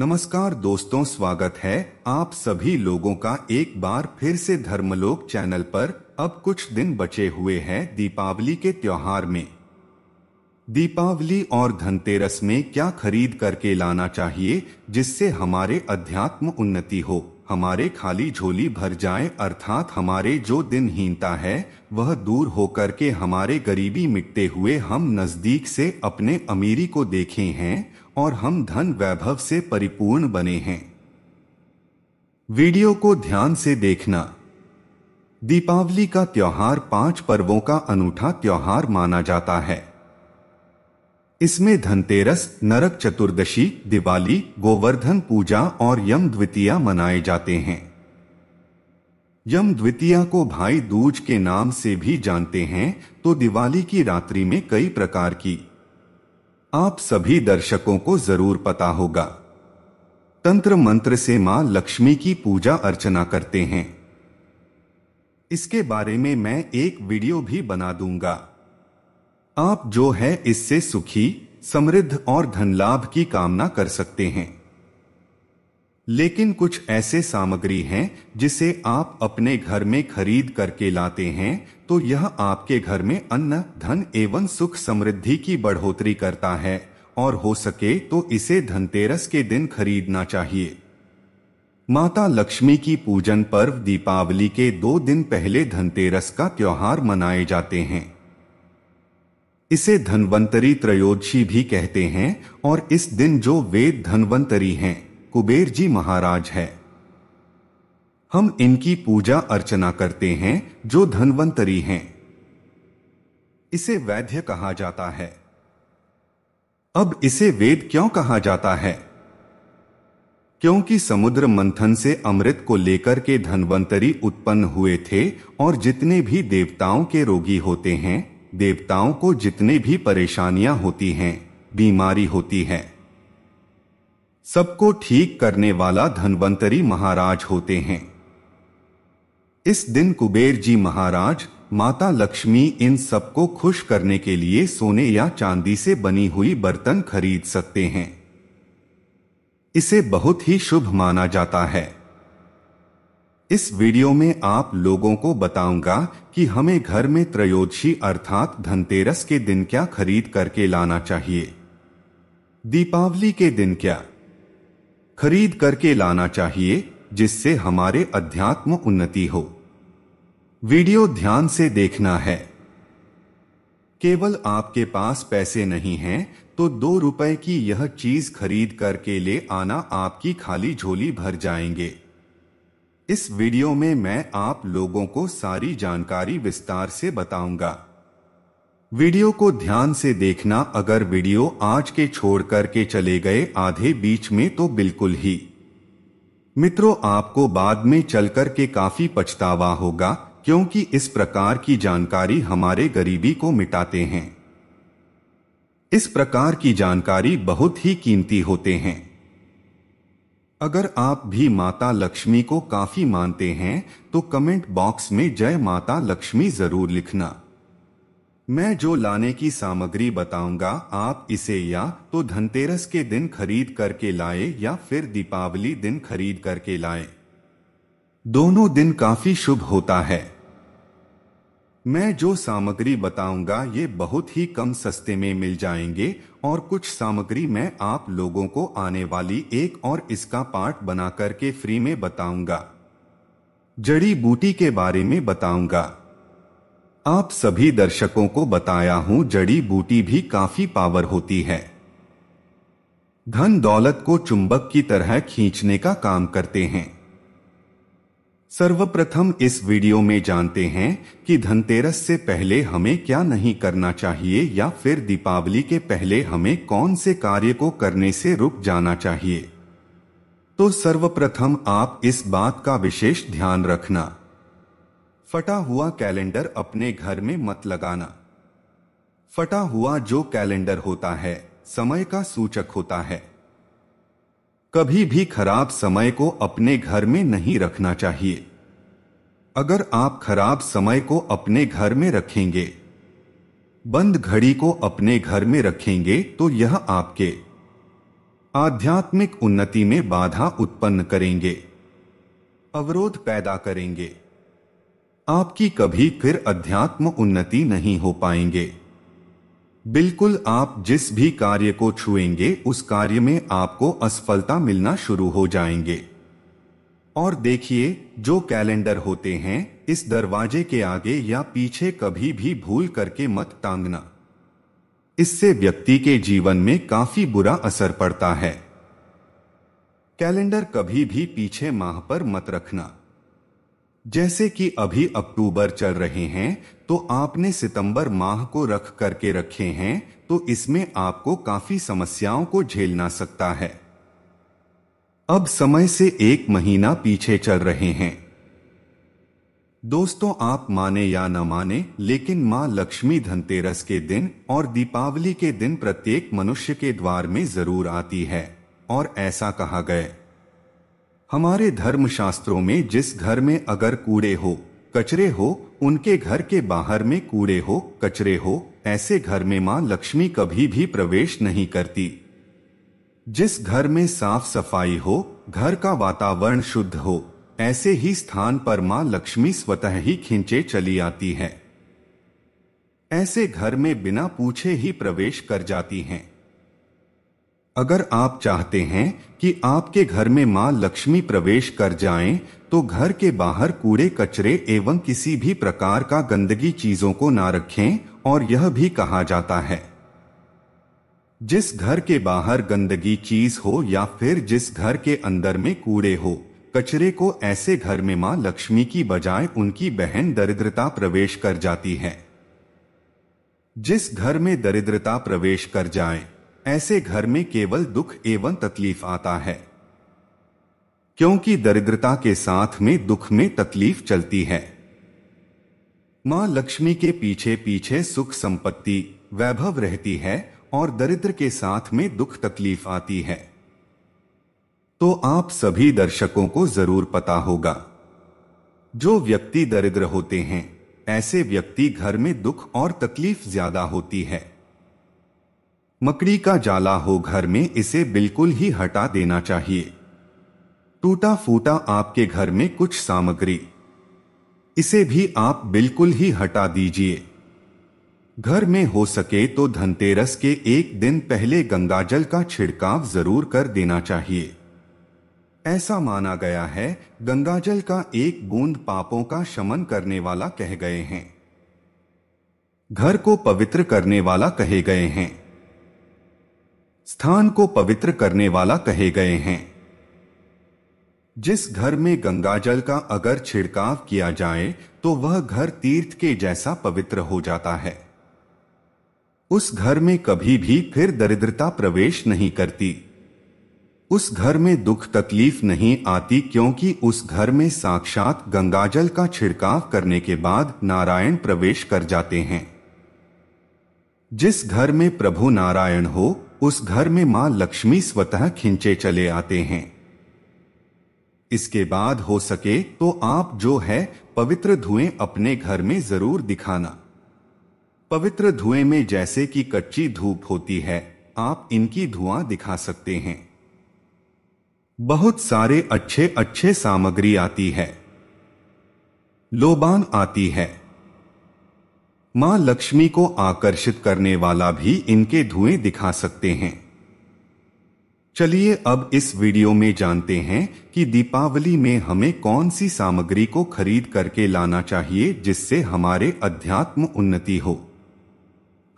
नमस्कार दोस्तों स्वागत है आप सभी लोगों का एक बार फिर से धर्मलोक चैनल पर अब कुछ दिन बचे हुए हैं दीपावली के त्योहार में दीपावली और धनतेरस में क्या खरीद करके लाना चाहिए जिससे हमारे अध्यात्म उन्नति हो हमारे खाली झोली भर जाए अर्थात हमारे जो दिनहीनता है वह दूर होकर के हमारे गरीबी मिटते हुए हम नजदीक से अपने अमीरी को देखे हैं और हम धन वैभव से परिपूर्ण बने हैं वीडियो को ध्यान से देखना दीपावली का त्योहार पांच पर्वों का अनूठा त्योहार माना जाता है इसमें धनतेरस नरक चतुर्दशी दिवाली गोवर्धन पूजा और यम द्वितीया मनाए जाते हैं यम द्वितीया को भाई दूज के नाम से भी जानते हैं तो दिवाली की रात्रि में कई प्रकार की आप सभी दर्शकों को जरूर पता होगा तंत्र मंत्र से मां लक्ष्मी की पूजा अर्चना करते हैं इसके बारे में मैं एक वीडियो भी बना दूंगा आप जो है इससे सुखी समृद्ध और धन लाभ की कामना कर सकते हैं लेकिन कुछ ऐसे सामग्री हैं जिसे आप अपने घर में खरीद करके लाते हैं तो यह आपके घर में अन्न धन एवं सुख समृद्धि की बढ़ोतरी करता है और हो सके तो इसे धनतेरस के दिन खरीदना चाहिए माता लक्ष्मी की पूजन पर्व दीपावली के दो दिन पहले धनतेरस का त्योहार मनाए जाते हैं इसे धनवंतरी त्रयोदशी भी कहते हैं और इस दिन जो वेद धनवंतरी हैं कुबेर जी महाराज है हम इनकी पूजा अर्चना करते हैं जो धनवंतरी हैं इसे वैध्य कहा जाता है अब इसे वेद क्यों कहा जाता है क्योंकि समुद्र मंथन से अमृत को लेकर के धनवंतरी उत्पन्न हुए थे और जितने भी देवताओं के रोगी होते हैं देवताओं को जितने भी परेशानियां होती हैं बीमारी होती है सबको ठीक करने वाला धनवंतरी महाराज होते हैं इस दिन कुबेर जी महाराज माता लक्ष्मी इन सबको खुश करने के लिए सोने या चांदी से बनी हुई बर्तन खरीद सकते हैं इसे बहुत ही शुभ माना जाता है इस वीडियो में आप लोगों को बताऊंगा कि हमें घर में त्रयोदशी अर्थात धनतेरस के दिन क्या खरीद करके लाना चाहिए दीपावली के दिन क्या खरीद करके लाना चाहिए जिससे हमारे अध्यात्म उन्नति हो वीडियो ध्यान से देखना है केवल आपके पास पैसे नहीं हैं तो दो रुपए की यह चीज खरीद करके ले आना आपकी खाली झोली भर जाएंगे इस वीडियो में मैं आप लोगों को सारी जानकारी विस्तार से बताऊंगा वीडियो को ध्यान से देखना अगर वीडियो आज के छोड़ करके चले गए आधे बीच में तो बिल्कुल ही मित्रों आपको बाद में चलकर के काफी पछतावा होगा क्योंकि इस प्रकार की जानकारी हमारे गरीबी को मिटाते हैं इस प्रकार की जानकारी बहुत ही कीमती होते हैं अगर आप भी माता लक्ष्मी को काफी मानते हैं तो कमेंट बॉक्स में जय माता लक्ष्मी जरूर लिखना मैं जो लाने की सामग्री बताऊंगा आप इसे या तो धनतेरस के दिन खरीद करके लाए या फिर दीपावली दिन खरीद करके लाए दोनों दिन काफी शुभ होता है मैं जो सामग्री बताऊंगा ये बहुत ही कम सस्ते में मिल जाएंगे और कुछ सामग्री मैं आप लोगों को आने वाली एक और इसका पार्ट बना करके फ्री में बताऊंगा जड़ी बूटी के बारे में बताऊंगा आप सभी दर्शकों को बताया हूं जड़ी बूटी भी काफी पावर होती है धन दौलत को चुंबक की तरह खींचने का काम करते हैं सर्वप्रथम इस वीडियो में जानते हैं कि धनतेरस से पहले हमें क्या नहीं करना चाहिए या फिर दीपावली के पहले हमें कौन से कार्य को करने से रुक जाना चाहिए तो सर्वप्रथम आप इस बात का विशेष ध्यान रखना फटा हुआ कैलेंडर अपने घर में मत लगाना फटा हुआ जो कैलेंडर होता है समय का सूचक होता है कभी भी खराब समय को अपने घर में नहीं रखना चाहिए अगर आप खराब समय को अपने घर में रखेंगे बंद घड़ी को अपने घर में रखेंगे तो यह आपके आध्यात्मिक उन्नति में बाधा उत्पन्न करेंगे अवरोध पैदा करेंगे आपकी कभी फिर अध्यात्म उन्नति नहीं हो पाएंगे बिल्कुल आप जिस भी कार्य को छुएंगे उस कार्य में आपको असफलता मिलना शुरू हो जाएंगे और देखिए जो कैलेंडर होते हैं इस दरवाजे के आगे या पीछे कभी भी भूल करके मत टांगना इससे व्यक्ति के जीवन में काफी बुरा असर पड़ता है कैलेंडर कभी भी पीछे माह पर मत रखना जैसे कि अभी अक्टूबर चल रहे हैं तो आपने सितंबर माह को रख करके रखे हैं तो इसमें आपको काफी समस्याओं को झेलना सकता है अब समय से एक महीना पीछे चल रहे हैं दोस्तों आप माने या न माने लेकिन मां लक्ष्मी धनतेरस के दिन और दीपावली के दिन प्रत्येक मनुष्य के द्वार में जरूर आती है और ऐसा कहा गया हमारे धर्म शास्त्रों में जिस घर में अगर कूड़े हो कचरे हो उनके घर के बाहर में कूड़े हो कचरे हो ऐसे घर में माँ लक्ष्मी कभी भी प्रवेश नहीं करती जिस घर में साफ सफाई हो घर का वातावरण शुद्ध हो ऐसे ही स्थान पर माँ लक्ष्मी स्वतः ही खींचे चली आती है ऐसे घर में बिना पूछे ही प्रवेश कर जाती हैं अगर आप चाहते हैं कि आपके घर में माँ लक्ष्मी प्रवेश कर जाएं, तो घर के बाहर कूड़े कचरे एवं किसी भी प्रकार का गंदगी चीजों को ना रखें और यह भी कहा जाता है जिस घर के बाहर गंदगी चीज हो या फिर जिस घर के अंदर में कूड़े हो कचरे को ऐसे घर में माँ लक्ष्मी की बजाय उनकी बहन दरिद्रता प्रवेश कर जाती है जिस घर में दरिद्रता प्रवेश कर जाए ऐसे घर में केवल दुख एवं तकलीफ आता है क्योंकि दरिद्रता के साथ में दुख में तकलीफ चलती है मां लक्ष्मी के पीछे पीछे सुख संपत्ति वैभव रहती है और दरिद्र के साथ में दुख तकलीफ आती है तो आप सभी दर्शकों को जरूर पता होगा जो व्यक्ति दरिद्र होते हैं ऐसे व्यक्ति घर में दुख और तकलीफ ज्यादा होती है मकड़ी का जाला हो घर में इसे बिल्कुल ही हटा देना चाहिए टूटा फूटा आपके घर में कुछ सामग्री इसे भी आप बिल्कुल ही हटा दीजिए घर में हो सके तो धनतेरस के एक दिन पहले गंगाजल का छिड़काव जरूर कर देना चाहिए ऐसा माना गया है गंगाजल का एक बूंद पापों का शमन करने वाला कह गए हैं घर को पवित्र करने वाला कहे गए हैं स्थान को पवित्र करने वाला कहे गए हैं जिस घर में गंगाजल का अगर छिड़काव किया जाए तो वह घर तीर्थ के जैसा पवित्र हो जाता है उस घर में कभी भी फिर दरिद्रता प्रवेश नहीं करती उस घर में दुख तकलीफ नहीं आती क्योंकि उस घर में साक्षात गंगाजल का छिड़काव करने के बाद नारायण प्रवेश कर जाते हैं जिस घर में प्रभु नारायण हो उस घर में मां लक्ष्मी स्वतः खिंचे चले आते हैं इसके बाद हो सके तो आप जो है पवित्र धुएं अपने घर में जरूर दिखाना पवित्र धुएं में जैसे कि कच्ची धूप होती है आप इनकी धुआं दिखा सकते हैं बहुत सारे अच्छे अच्छे सामग्री आती है लोबान आती है मां लक्ष्मी को आकर्षित करने वाला भी इनके धुएं दिखा सकते हैं चलिए अब इस वीडियो में जानते हैं कि दीपावली में हमें कौन सी सामग्री को खरीद करके लाना चाहिए जिससे हमारे अध्यात्म उन्नति हो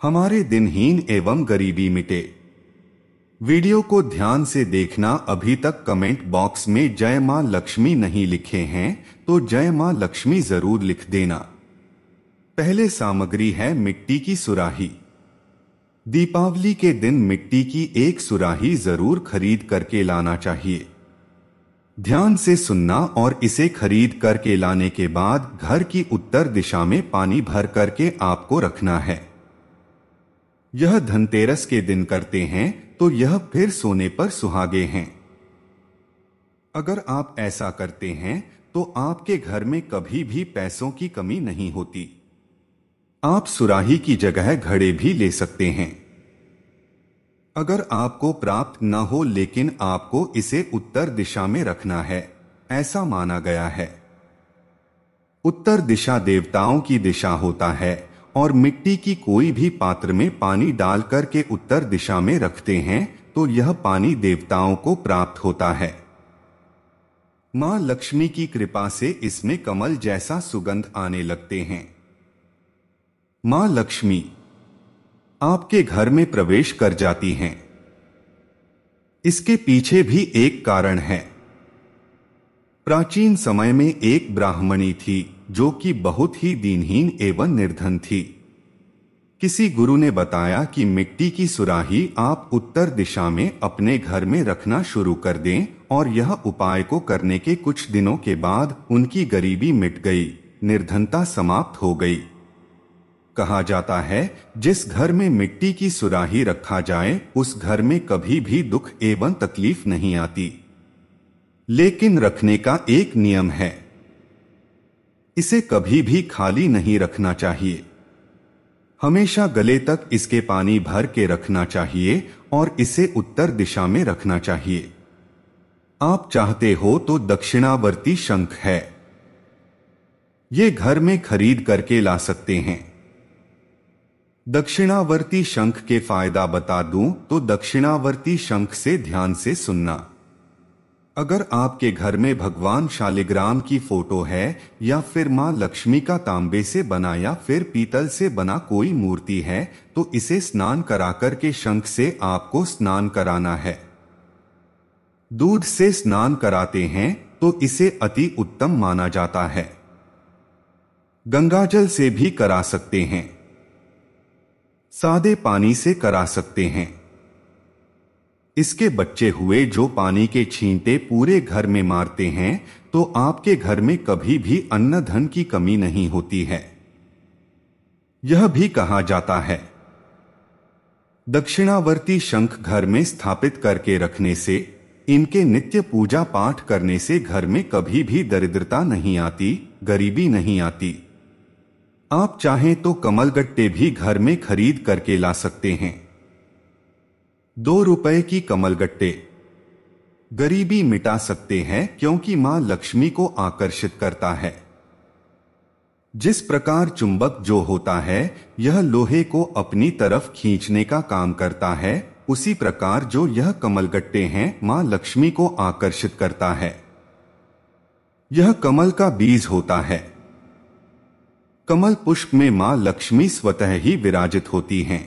हमारे दिनहीन एवं गरीबी मिटे वीडियो को ध्यान से देखना अभी तक कमेंट बॉक्स में जय मां लक्ष्मी नहीं लिखे हैं तो जय मां लक्ष्मी जरूर लिख देना पहले सामग्री है मिट्टी की सुराही दीपावली के दिन मिट्टी की एक सुराही जरूर खरीद करके लाना चाहिए ध्यान से सुनना और इसे खरीद करके लाने के बाद घर की उत्तर दिशा में पानी भर करके आपको रखना है यह धनतेरस के दिन करते हैं तो यह फिर सोने पर सुहागे हैं अगर आप ऐसा करते हैं तो आपके घर में कभी भी पैसों की कमी नहीं होती आप सुराही की जगह घड़े भी ले सकते हैं अगर आपको प्राप्त न हो लेकिन आपको इसे उत्तर दिशा में रखना है ऐसा माना गया है उत्तर दिशा देवताओं की दिशा होता है और मिट्टी की कोई भी पात्र में पानी डाल करके उत्तर दिशा में रखते हैं तो यह पानी देवताओं को प्राप्त होता है मां लक्ष्मी की कृपा से इसमें कमल जैसा सुगंध आने लगते हैं मां लक्ष्मी आपके घर में प्रवेश कर जाती हैं इसके पीछे भी एक कारण है प्राचीन समय में एक ब्राह्मणी थी जो कि बहुत ही दीनहीन एवं निर्धन थी किसी गुरु ने बताया कि मिट्टी की सुराही आप उत्तर दिशा में अपने घर में रखना शुरू कर दें और यह उपाय को करने के कुछ दिनों के बाद उनकी गरीबी मिट गई निर्धनता समाप्त हो गई कहा जाता है जिस घर में मिट्टी की सुराही रखा जाए उस घर में कभी भी दुख एवं तकलीफ नहीं आती लेकिन रखने का एक नियम है इसे कभी भी खाली नहीं रखना चाहिए हमेशा गले तक इसके पानी भर के रखना चाहिए और इसे उत्तर दिशा में रखना चाहिए आप चाहते हो तो दक्षिणावर्ती शंख है ये घर में खरीद करके ला सकते हैं दक्षिणावर्ती शंख के फायदा बता दूं तो दक्षिणावर्ती शंख से ध्यान से सुनना अगर आपके घर में भगवान शालिग्राम की फोटो है या फिर माँ लक्ष्मी का तांबे से बना या फिर पीतल से बना कोई मूर्ति है तो इसे स्नान कराकर के शंख से आपको स्नान कराना है दूध से स्नान कराते हैं तो इसे अति उत्तम माना जाता है गंगाजल से भी करा सकते हैं सादे पानी से करा सकते हैं इसके बच्चे हुए जो पानी के छींटे पूरे घर में मारते हैं तो आपके घर में कभी भी अन्न धन की कमी नहीं होती है यह भी कहा जाता है दक्षिणावर्ती शंख घर में स्थापित करके रखने से इनके नित्य पूजा पाठ करने से घर में कभी भी दरिद्रता नहीं आती गरीबी नहीं आती आप चाहें तो कमलगट्टे भी घर में खरीद करके ला सकते हैं दो रुपए की कमलगट्टे गरीबी मिटा सकते हैं क्योंकि मां लक्ष्मी को आकर्षित करता है जिस प्रकार चुंबक जो होता है यह लोहे को अपनी तरफ खींचने का काम करता है उसी प्रकार जो यह कमलगट्टे हैं मां लक्ष्मी को आकर्षित करता है यह कमल का बीज होता है कमल पुष्प में मां लक्ष्मी स्वतः ही विराजित होती हैं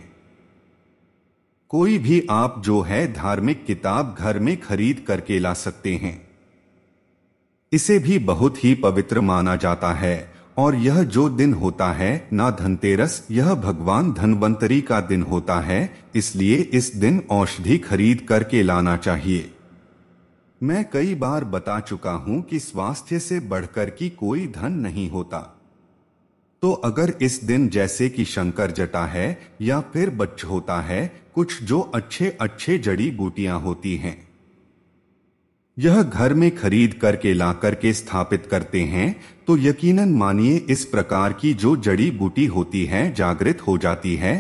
कोई भी आप जो है धार्मिक किताब घर में खरीद करके ला सकते हैं इसे भी बहुत ही पवित्र माना जाता है और यह जो दिन होता है ना धनतेरस यह भगवान धनवंतरी का दिन होता है इसलिए इस दिन औषधि खरीद करके लाना चाहिए मैं कई बार बता चुका हूं कि स्वास्थ्य से बढ़कर की कोई धन नहीं होता तो अगर इस दिन जैसे कि शंकर जटा है या फिर बच्च होता है कुछ जो अच्छे अच्छे जड़ी बूटियां होती हैं यह घर में खरीद करके ला करके स्थापित करते हैं तो यकीनन मानिए इस प्रकार की जो जड़ी बूटी होती है जागृत हो जाती है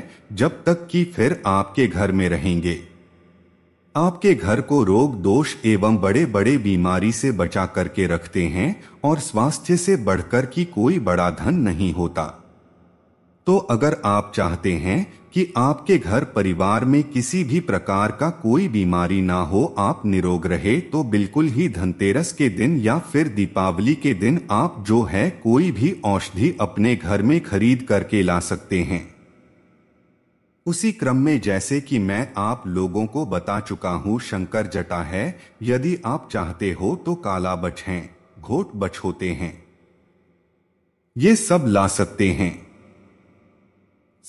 जब तक कि फिर आपके घर में रहेंगे आपके घर को रोग दोष एवं बड़े बड़े बीमारी से बचा करके रखते हैं और स्वास्थ्य से बढ़कर की कोई बड़ा धन नहीं होता तो अगर आप चाहते हैं कि आपके घर परिवार में किसी भी प्रकार का कोई बीमारी ना हो आप निरोग रहे तो बिल्कुल ही धनतेरस के दिन या फिर दीपावली के दिन आप जो है कोई भी औषधि अपने घर में खरीद करके ला सकते हैं उसी क्रम में जैसे कि मैं आप लोगों को बता चुका हूँ शंकर जटा है यदि आप चाहते हो तो काला बच हैं घोट बच होते हैं ये सब ला सकते हैं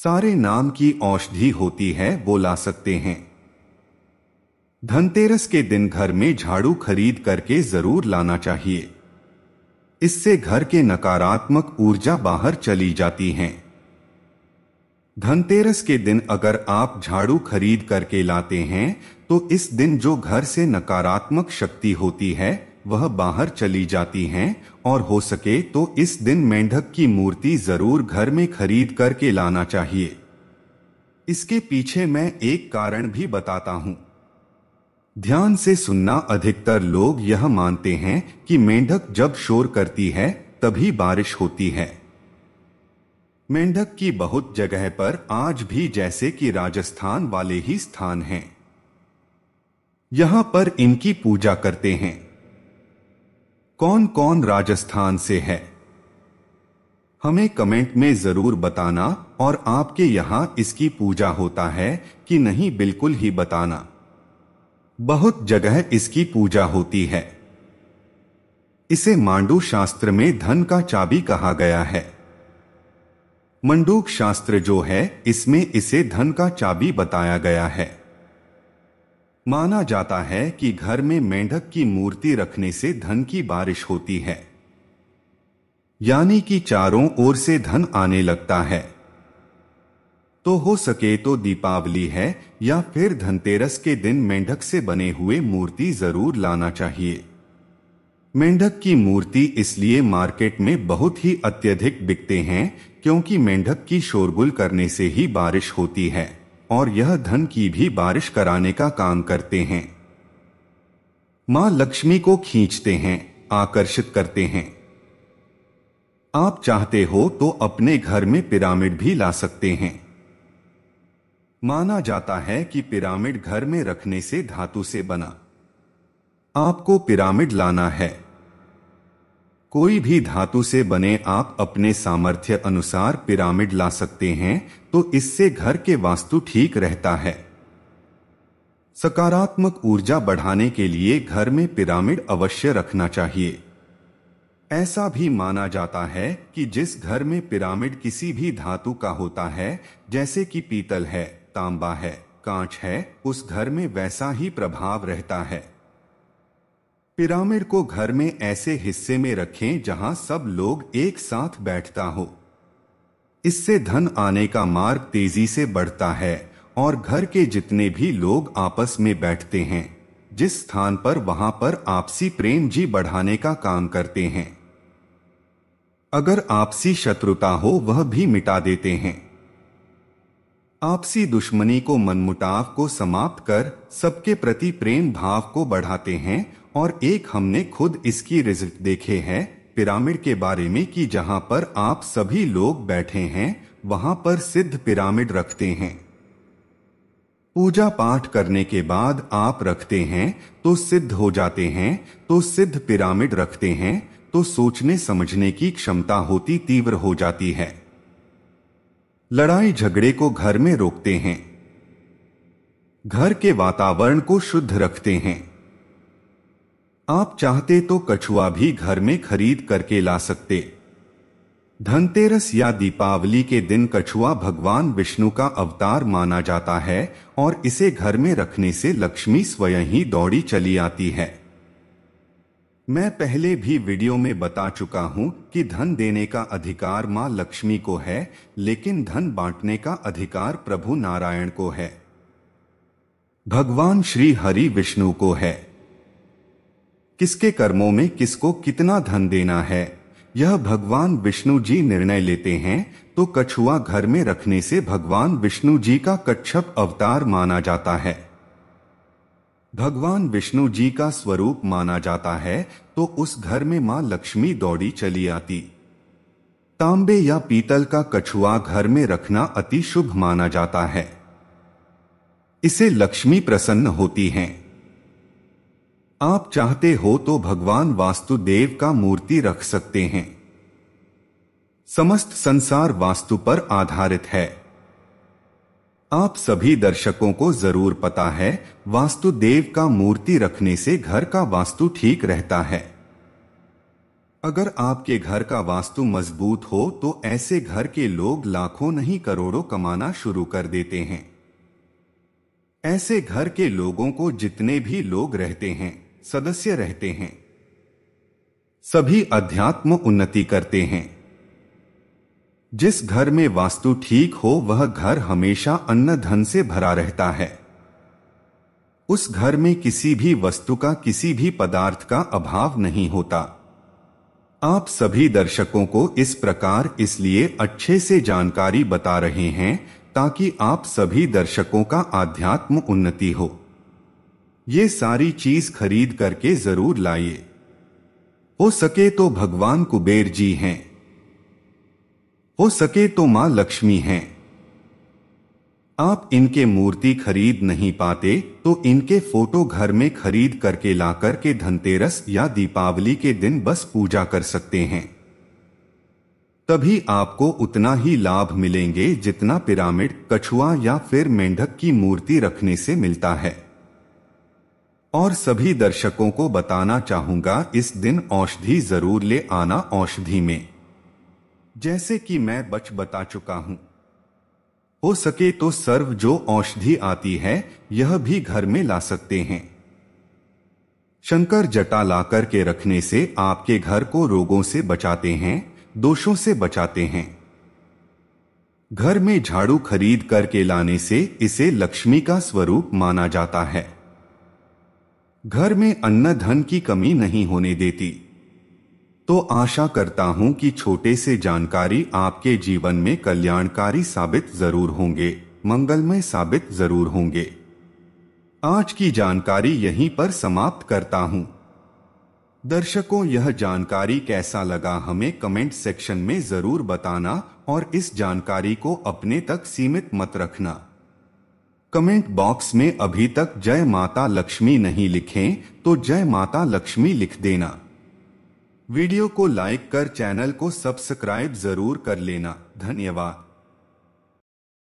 सारे नाम की औषधि होती है वो ला सकते हैं धनतेरस के दिन घर में झाड़ू खरीद करके जरूर लाना चाहिए इससे घर के नकारात्मक ऊर्जा बाहर चली जाती हैं धनतेरस के दिन अगर आप झाड़ू खरीद करके लाते हैं तो इस दिन जो घर से नकारात्मक शक्ति होती है वह बाहर चली जाती है और हो सके तो इस दिन मेंढक की मूर्ति जरूर घर में खरीद करके लाना चाहिए इसके पीछे मैं एक कारण भी बताता हूं ध्यान से सुनना अधिकतर लोग यह मानते हैं कि मेंढक जब शोर करती है तभी बारिश होती है मेंढक की बहुत जगह पर आज भी जैसे कि राजस्थान वाले ही स्थान हैं यहां पर इनकी पूजा करते हैं कौन कौन राजस्थान से है हमें कमेंट में जरूर बताना और आपके यहां इसकी पूजा होता है कि नहीं बिल्कुल ही बताना बहुत जगह इसकी पूजा होती है इसे मांडू शास्त्र में धन का चाबी कहा गया है मंडूक शास्त्र जो है इसमें इसे धन का चाबी बताया गया है माना जाता है कि घर में मेंढक की मूर्ति रखने से धन की बारिश होती है यानी कि चारों ओर से धन आने लगता है तो हो सके तो दीपावली है या फिर धनतेरस के दिन मेंढक से बने हुए मूर्ति जरूर लाना चाहिए मेंढक की मूर्ति इसलिए मार्केट में बहुत ही अत्यधिक बिकते हैं क्योंकि मेंढक की शोरगुल करने से ही बारिश होती है और यह धन की भी बारिश कराने का काम करते हैं मां लक्ष्मी को खींचते हैं आकर्षित करते हैं आप चाहते हो तो अपने घर में पिरामिड भी ला सकते हैं माना जाता है कि पिरामिड घर में रखने से धातु से बना आपको पिरामिड लाना है कोई भी धातु से बने आप अपने सामर्थ्य अनुसार पिरामिड ला सकते हैं तो इससे घर के वास्तु ठीक रहता है सकारात्मक ऊर्जा बढ़ाने के लिए घर में पिरामिड अवश्य रखना चाहिए ऐसा भी माना जाता है कि जिस घर में पिरामिड किसी भी धातु का होता है जैसे कि पीतल है तांबा है कांच है उस घर में वैसा ही प्रभाव रहता है पिरामिड को घर में ऐसे हिस्से में रखें जहां सब लोग एक साथ बैठता हो इससे धन आने का मार्ग तेजी से बढ़ता है और घर के जितने भी लोग आपस में बैठते हैं जिस स्थान पर वहां पर आपसी प्रेम जी बढ़ाने का काम करते हैं अगर आपसी शत्रुता हो वह भी मिटा देते हैं आपसी दुश्मनी को मनमुटाव को समाप्त कर सबके प्रति प्रेम भाव को बढ़ाते हैं और एक हमने खुद इसकी रिजल्ट देखे हैं पिरामिड के बारे में कि जहां पर आप सभी लोग बैठे हैं वहां पर सिद्ध पिरामिड रखते हैं पूजा पाठ करने के बाद आप रखते हैं तो सिद्ध हो जाते हैं तो सिद्ध पिरामिड रखते हैं तो सोचने समझने की क्षमता होती तीव्र हो जाती है लड़ाई झगड़े को घर में रोकते हैं घर के वातावरण को शुद्ध रखते हैं आप चाहते तो कछुआ भी घर में खरीद करके ला सकते धनतेरस या दीपावली के दिन कछुआ भगवान विष्णु का अवतार माना जाता है और इसे घर में रखने से लक्ष्मी स्वयं ही दौड़ी चली आती है मैं पहले भी वीडियो में बता चुका हूं कि धन देने का अधिकार मां लक्ष्मी को है लेकिन धन बांटने का अधिकार प्रभु नारायण को है भगवान श्री हरि विष्णु को है किसके कर्मों में किसको कितना धन देना है यह भगवान विष्णु जी निर्णय लेते हैं तो कछुआ घर में रखने से भगवान विष्णु जी का कच्छप अवतार माना जाता है भगवान विष्णु जी का स्वरूप माना जाता है तो उस घर में मां लक्ष्मी दौड़ी चली आती तांबे या पीतल का कछुआ घर में रखना अति शुभ माना जाता है इसे लक्ष्मी प्रसन्न होती हैं आप चाहते हो तो भगवान वास्तुदेव का मूर्ति रख सकते हैं समस्त संसार वास्तु पर आधारित है आप सभी दर्शकों को जरूर पता है वास्तुदेव का मूर्ति रखने से घर का वास्तु ठीक रहता है अगर आपके घर का वास्तु मजबूत हो तो ऐसे घर के लोग लाखों नहीं करोड़ों कमाना शुरू कर देते हैं ऐसे घर के लोगों को जितने भी लोग रहते हैं सदस्य रहते हैं सभी अध्यात्म उन्नति करते हैं जिस घर में वास्तु ठीक हो वह घर हमेशा अन्न धन से भरा रहता है उस घर में किसी भी वस्तु का किसी भी पदार्थ का अभाव नहीं होता आप सभी दर्शकों को इस प्रकार इसलिए अच्छे से जानकारी बता रहे हैं ताकि आप सभी दर्शकों का आध्यात्म उन्नति हो ये सारी चीज खरीद करके जरूर लाइए हो सके तो भगवान कुबेर जी हैं हो सके तो मां लक्ष्मी हैं आप इनके मूर्ति खरीद नहीं पाते तो इनके फोटो घर में खरीद करके लाकर के धनतेरस या दीपावली के दिन बस पूजा कर सकते हैं तभी आपको उतना ही लाभ मिलेंगे जितना पिरामिड कछुआ या फिर मेंढक की मूर्ति रखने से मिलता है और सभी दर्शकों को बताना चाहूंगा इस दिन औषधि जरूर ले आना औषधि में जैसे कि मैं बच बता चुका हूं हो सके तो सर्व जो औषधि आती है यह भी घर में ला सकते हैं शंकर जटा लाकर के रखने से आपके घर को रोगों से बचाते हैं दोषों से बचाते हैं घर में झाड़ू खरीद करके लाने से इसे लक्ष्मी का स्वरूप माना जाता है घर में अन्न धन की कमी नहीं होने देती तो आशा करता हूं कि छोटे से जानकारी आपके जीवन में कल्याणकारी साबित जरूर होंगे मंगलमय साबित जरूर होंगे आज की जानकारी यहीं पर समाप्त करता हूं दर्शकों यह जानकारी कैसा लगा हमें कमेंट सेक्शन में जरूर बताना और इस जानकारी को अपने तक सीमित मत रखना कमेंट बॉक्स में अभी तक जय माता लक्ष्मी नहीं लिखें तो जय माता लक्ष्मी लिख देना वीडियो को लाइक कर चैनल को सब्सक्राइब जरूर कर लेना धन्यवाद